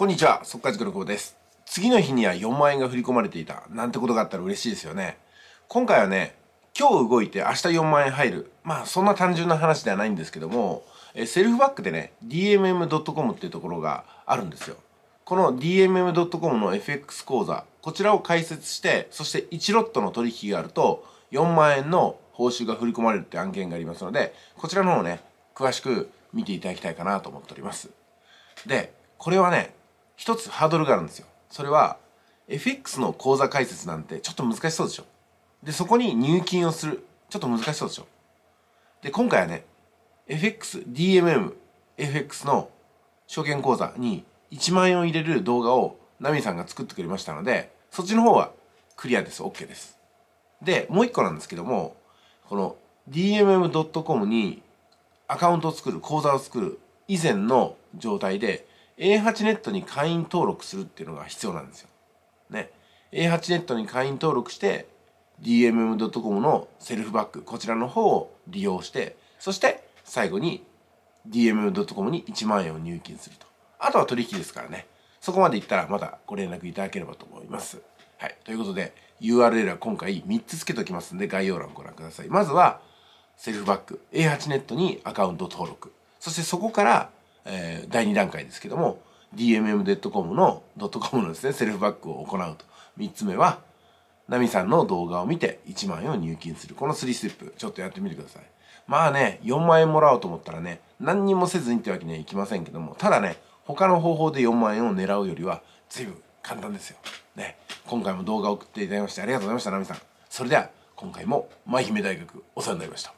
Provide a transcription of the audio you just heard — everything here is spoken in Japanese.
こんにちは、速稼塾の久保です。次の日には4万円が振り込まれていた、なんてことがあったら嬉しいですよね。今回はね、今日動いて明日4万円入る。まあ、そんな単純な話ではないんですけども、えセルフバックでね、dmm.com っていうところがあるんですよ。この dmm.com の FX 講座、こちらを開設して、そして1ロットの取引があると、4万円の報酬が振り込まれるって案件がありますので、こちらの方をね、詳しく見ていただきたいかなと思っております。で、これはね、一つハードルがあるんですよそれは FX の口座開設なんてちょっと難しそうでしょでそこに入金をするちょっと難しそうでしょで今回はね FXDMMFX の証券口座に1万円を入れる動画をナミさんが作ってくれましたのでそっちの方はクリアです OK ですでもう一個なんですけどもこの dmm.com にアカウントを作る口座を作る以前の状態で A8 ネットに会員登録するっていうのが必要なんですよ。ね。A8 ネットに会員登録して DMM.com のセルフバックこちらの方を利用してそして最後に DMM.com に1万円を入金すると。あとは取引ですからね。そこまでいったらまたご連絡いただければと思います。はい。ということで URL は今回3つ付けておきますんで概要欄をご覧ください。まずはセルフバック A8 ネットにアカウント登録。そしてそこからえー、第2段階ですけども DMM.com の .com のですねセルフバックを行うと3つ目はナミさんの動画を見て1万円を入金するこの3ステップちょっとやってみてくださいまあね4万円もらおうと思ったらね何にもせずにってわけにはいきませんけどもただね他の方法で4万円を狙うよりは随分簡単ですよね今回も動画を送っていただきましてありがとうございましたナミさんそれでは今回も舞姫大学お世話になりました